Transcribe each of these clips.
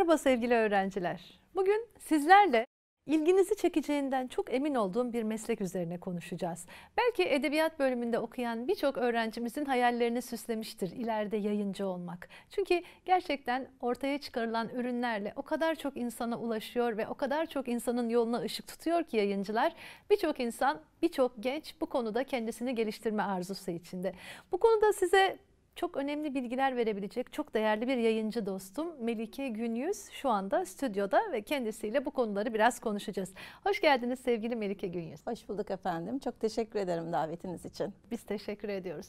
Merhaba sevgili öğrenciler. Bugün sizlerle ilginizi çekeceğinden çok emin olduğum bir meslek üzerine konuşacağız. Belki edebiyat bölümünde okuyan birçok öğrencimizin hayallerini süslemiştir ileride yayıncı olmak. Çünkü gerçekten ortaya çıkarılan ürünlerle o kadar çok insana ulaşıyor ve o kadar çok insanın yoluna ışık tutuyor ki yayıncılar. Birçok insan, birçok genç bu konuda kendisini geliştirme arzusu içinde. Bu konuda size çok önemli bilgiler verebilecek çok değerli bir yayıncı dostum Melike Günyüz şu anda stüdyoda ve kendisiyle bu konuları biraz konuşacağız. Hoş geldiniz sevgili Melike Günyüz. Hoş bulduk efendim. Çok teşekkür ederim davetiniz için. Biz teşekkür ediyoruz.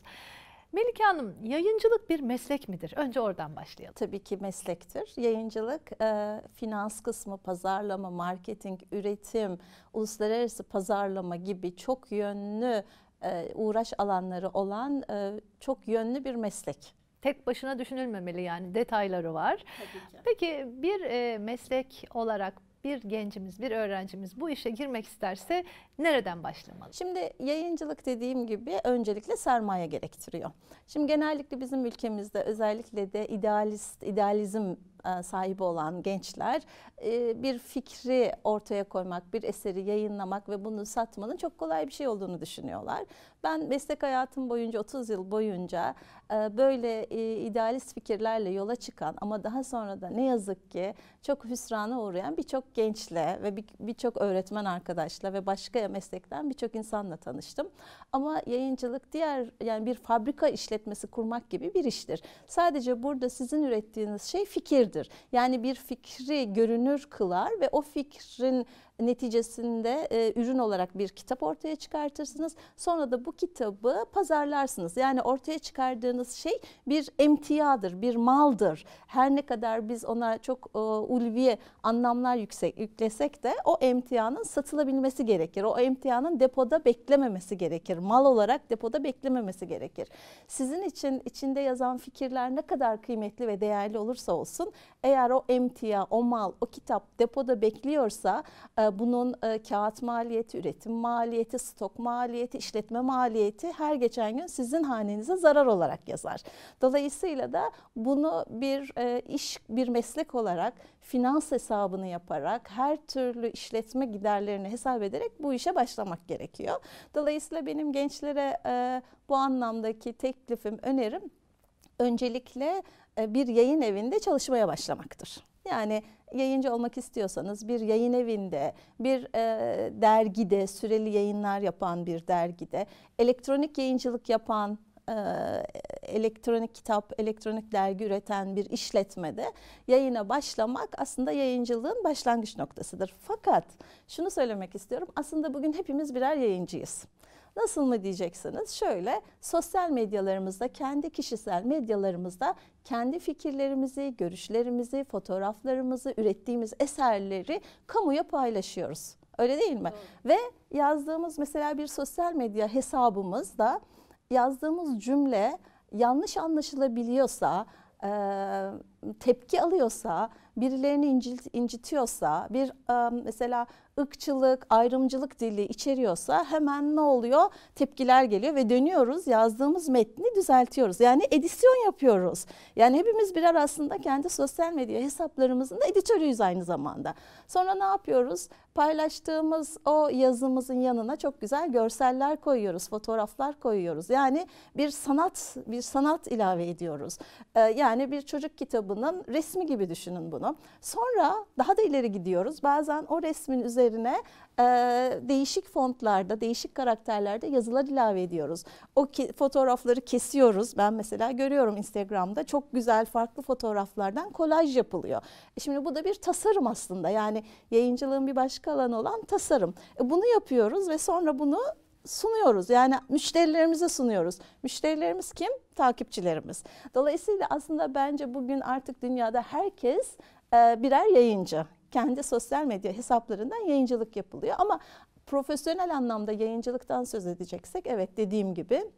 Melike Hanım, yayıncılık bir meslek midir? Önce oradan başlayalım. Tabii ki meslektir. Yayıncılık, e, finans kısmı, pazarlama, marketing, üretim, uluslararası pazarlama gibi çok yönlü e, uğraş alanları olan e, çok yönlü bir meslek tek başına düşünülmemeli yani detayları var. Peki bir e, meslek olarak bir gencimiz, bir öğrencimiz bu işe girmek isterse nereden başlamalı? Şimdi yayıncılık dediğim gibi öncelikle sermaye gerektiriyor. Şimdi genellikle bizim ülkemizde özellikle de idealist, idealizm e, sahibi olan gençler e, bir fikri ortaya koymak, bir eseri yayınlamak ve bunu satmanın çok kolay bir şey olduğunu düşünüyorlar. Ben meslek hayatım boyunca 30 yıl boyunca e, böyle idealist fikirlerle yola çıkan ama daha sonra da ne yazık ki çok hüsrana uğrayan birçok gençle ve birçok öğretmen arkadaşla ve başka meslekten birçok insanla tanıştım. Ama yayıncılık diğer yani bir fabrika işletmesi kurmak gibi bir iştir. Sadece burada sizin ürettiğiniz şey fikir fikirdir. Yani bir fikri görünür kılar ve o fikrin neticesinde e, ürün olarak bir kitap ortaya çıkartırsınız. Sonra da bu kitabı pazarlarsınız. Yani ortaya çıkardığınız şey bir emtiyadır, bir maldır. Her ne kadar biz ona çok e, ulviye anlamlar yüksek, yüklesek de o emtiyanın satılabilmesi gerekir. O emtiyanın depoda beklememesi gerekir. Mal olarak depoda beklememesi gerekir. Sizin için içinde yazan fikirler ne kadar kıymetli ve değerli olursa olsun eğer o emtia, o mal, o kitap depoda bekliyorsa e, bunun e, kağıt maliyeti, üretim maliyeti, stok maliyeti, işletme maliyeti her geçen gün sizin hanenize zarar olarak yazar. Dolayısıyla da bunu bir e, iş, bir meslek olarak finans hesabını yaparak her türlü işletme giderlerini hesap ederek bu işe başlamak gerekiyor. Dolayısıyla benim gençlere e, bu anlamdaki teklifim, önerim öncelikle bir yayın evinde çalışmaya başlamaktır. Yani yayıncı olmak istiyorsanız bir yayın evinde, bir e, dergide, süreli yayınlar yapan bir dergide, elektronik yayıncılık yapan e, elektronik kitap, elektronik dergi üreten bir işletmede yayına başlamak aslında yayıncılığın başlangıç noktasıdır. Fakat şunu söylemek istiyorum. Aslında bugün hepimiz birer yayıncıyız. Nasıl mı diyeceksiniz? Şöyle sosyal medyalarımızda, kendi kişisel medyalarımızda kendi fikirlerimizi, görüşlerimizi, fotoğraflarımızı, ürettiğimiz eserleri kamuya paylaşıyoruz. Öyle değil mi? Doğru. Ve yazdığımız mesela bir sosyal medya hesabımızda yazdığımız cümle yanlış anlaşılabiliyorsa, tepki alıyorsa, birilerini incitiyorsa, bir mesela ıkçılık, ayrımcılık dili içeriyorsa hemen ne oluyor? Tepkiler geliyor ve dönüyoruz yazdığımız metni düzeltiyoruz. Yani edisyon yapıyoruz. Yani hepimiz birer aslında kendi sosyal medya hesaplarımızın da editörüyüz aynı zamanda. Sonra ne yapıyoruz? Paylaştığımız o yazımızın yanına çok güzel görseller koyuyoruz, fotoğraflar koyuyoruz. Yani bir sanat, bir sanat ilave ediyoruz. Yani bir çocuk kitabı kitabının resmi gibi düşünün bunu. Sonra daha da ileri gidiyoruz. Bazen o resmin üzerine e, değişik fontlarda, değişik karakterlerde yazılar ilave ediyoruz. O ki, fotoğrafları kesiyoruz. Ben mesela görüyorum Instagram'da çok güzel farklı fotoğraflardan kolaj yapılıyor. E şimdi bu da bir tasarım aslında. Yani yayıncılığın bir başka alanı olan tasarım. E bunu yapıyoruz ve sonra bunu sunuyoruz. Yani müşterilerimize sunuyoruz. Müşterilerimiz kim? Takipçilerimiz. Dolayısıyla aslında bence bugün artık dünyada herkes e, birer yayıncı. Kendi sosyal medya hesaplarından yayıncılık yapılıyor ama profesyonel anlamda yayıncılıktan söz edeceksek evet dediğim gibi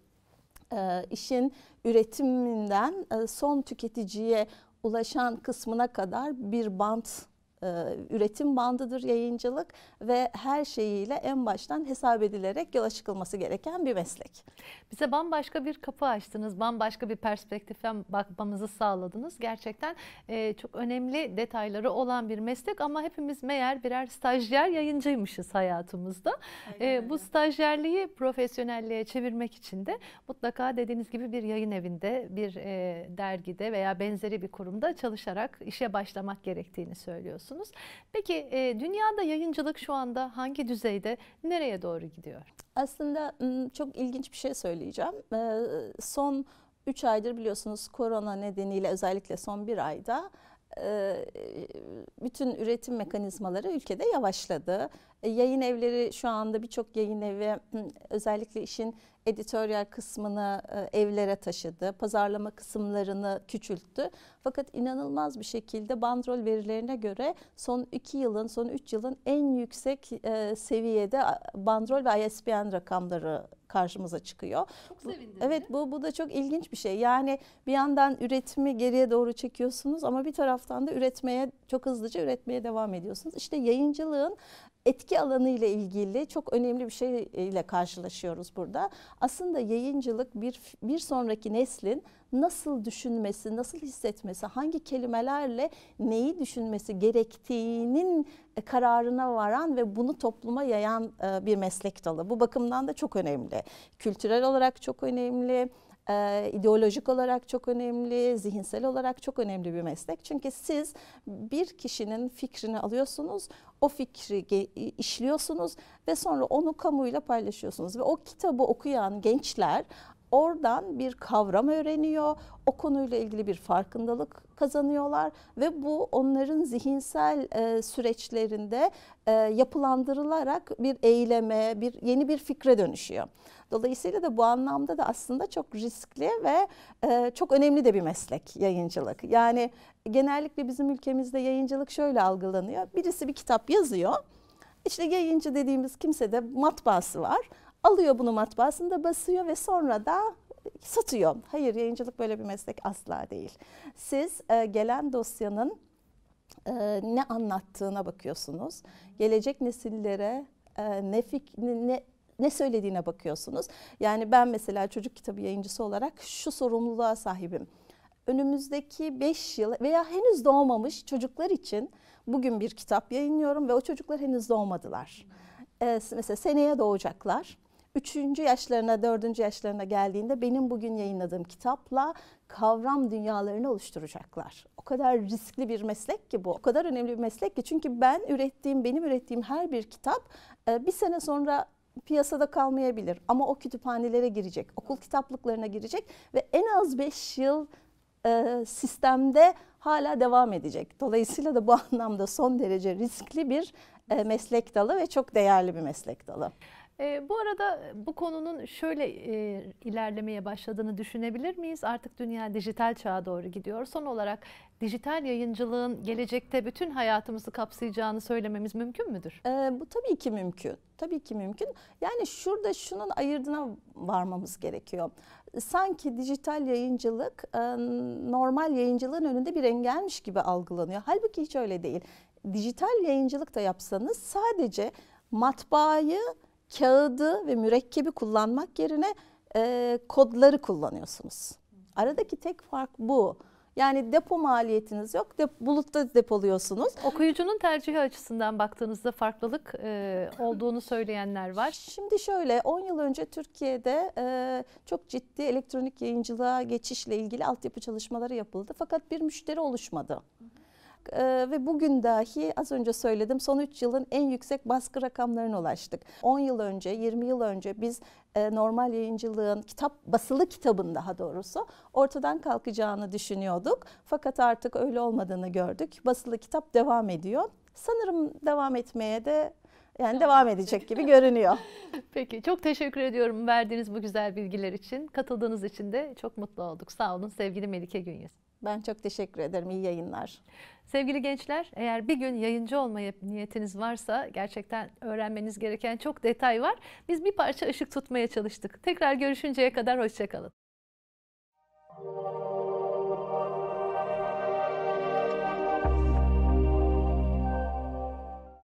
e, işin üretiminden e, son tüketiciye ulaşan kısmına kadar bir bant e, üretim bandıdır yayıncılık ve her şeyiyle en baştan hesap edilerek yola çıkılması gereken bir meslek. Bize bambaşka bir kapı açtınız, bambaşka bir perspektiften bakmamızı sağladınız. Gerçekten e, çok önemli detayları olan bir meslek ama hepimiz meğer birer stajyer yayıncıymışız hayatımızda. E, bu stajyerliği profesyonelliğe çevirmek için de mutlaka dediğiniz gibi bir yayın evinde, bir e, dergide veya benzeri bir kurumda çalışarak işe başlamak gerektiğini söylüyorsunuz yapıyorsunuz. Peki e, dünyada yayıncılık şu anda hangi düzeyde, nereye doğru gidiyor? Aslında çok ilginç bir şey söyleyeceğim. E, son 3 aydır biliyorsunuz korona nedeniyle özellikle son bir ayda bütün üretim mekanizmaları ülkede yavaşladı. E, yayın evleri şu anda birçok yayın evi özellikle işin editoryal kısmını e, evlere taşıdı. Pazarlama kısımlarını küçülttü. Fakat inanılmaz bir şekilde bandrol verilerine göre son 2 yılın, son 3 yılın en yüksek e, seviyede bandrol ve ISBN rakamları karşımıza çıkıyor. Çok sevindirici. Evet bu bu da çok ilginç bir şey. Yani bir yandan üretimi geriye doğru çekiyorsunuz ama bir taraftan da üretmeye çok hızlıca üretmeye devam ediyorsunuz. İşte yayıncılığın etki alanı ile ilgili çok önemli bir şey ile karşılaşıyoruz burada. Aslında yayıncılık bir bir sonraki neslin nasıl düşünmesi, nasıl hissetmesi, hangi kelimelerle neyi düşünmesi gerektiğinin kararına varan ve bunu topluma yayan e, bir meslek dalı. Bu bakımdan da çok önemli. Kültürel olarak çok önemli, e, ideolojik olarak çok önemli, zihinsel olarak çok önemli bir meslek. Çünkü siz bir kişinin fikrini alıyorsunuz, o fikri işliyorsunuz ve sonra onu kamuyla paylaşıyorsunuz. Ve o kitabı okuyan gençler Oradan bir kavram öğreniyor, o konuyla ilgili bir farkındalık kazanıyorlar ve bu onların zihinsel e, süreçlerinde e, yapılandırılarak bir eyleme, bir yeni bir fikre dönüşüyor. Dolayısıyla da bu anlamda da aslında çok riskli ve e, çok önemli de bir meslek yayıncılık. Yani genellikle bizim ülkemizde yayıncılık şöyle algılanıyor. Birisi bir kitap yazıyor. İşte yayıncı dediğimiz kimse de matbaası var alıyor bunu matbaasında basıyor ve sonra da e, satıyor. Hayır yayıncılık böyle bir meslek asla değil. Siz e, gelen dosyanın e, ne anlattığına bakıyorsunuz. Gelecek nesillere e, ne, fik, ne, ne söylediğine bakıyorsunuz. Yani ben mesela çocuk kitabı yayıncısı olarak şu sorumluluğa sahibim. Önümüzdeki 5 yıl veya henüz doğmamış çocuklar için bugün bir kitap yayınlıyorum ve o çocuklar henüz doğmadılar. Ee, mesela seneye doğacaklar Üçüncü yaşlarına, dördüncü yaşlarına geldiğinde benim bugün yayınladığım kitapla kavram dünyalarını oluşturacaklar. O kadar riskli bir meslek ki bu. O kadar önemli bir meslek ki. Çünkü ben ürettiğim, benim ürettiğim her bir kitap e, bir sene sonra piyasada kalmayabilir. Ama o kütüphanelere girecek, okul kitaplıklarına girecek ve en az beş yıl e, sistemde hala devam edecek. Dolayısıyla da bu anlamda son derece riskli bir e, meslek dalı ve çok değerli bir meslek dalı. E, bu arada bu konunun şöyle e, ilerlemeye başladığını düşünebilir miyiz? Artık dünya dijital çağa doğru gidiyor. Son olarak dijital yayıncılığın gelecekte bütün hayatımızı kapsayacağını söylememiz mümkün müdür? E, bu tabii ki mümkün. Tabii ki mümkün. Yani şurada şunun ayırdına varmamız gerekiyor. Sanki dijital yayıncılık e, normal yayıncılığın önünde bir engelmiş gibi algılanıyor. Halbuki hiç öyle değil. Dijital yayıncılık da yapsanız sadece matbaayı kağıdı ve mürekkebi kullanmak yerine e, kodları kullanıyorsunuz. Aradaki tek fark bu. Yani depo maliyetiniz yok. Dep bulutta depoluyorsunuz. Okuyucunun tercihi açısından baktığınızda farklılık e, olduğunu söyleyenler var. Şimdi şöyle 10 yıl önce Türkiye'de e, çok ciddi elektronik yayıncılığa geçişle ilgili altyapı çalışmaları yapıldı. Fakat bir müşteri oluşmadı. Hı hı e, ve bugün dahi az önce söyledim son 3 yılın en yüksek baskı rakamlarına ulaştık. 10 yıl önce, 20 yıl önce biz e, normal yayıncılığın kitap basılı kitabın daha doğrusu ortadan kalkacağını düşünüyorduk. Fakat artık öyle olmadığını gördük. Basılı kitap devam ediyor. Sanırım devam etmeye de yani devam edecek gibi görünüyor. Peki çok teşekkür ediyorum verdiğiniz bu güzel bilgiler için. Katıldığınız için de çok mutlu olduk. Sağ olun sevgili Melike Günyüz. Ben çok teşekkür ederim. İyi yayınlar. Sevgili gençler, eğer bir gün yayıncı olmaya niyetiniz varsa gerçekten öğrenmeniz gereken çok detay var. Biz bir parça ışık tutmaya çalıştık. Tekrar görüşünceye kadar hoşçakalın.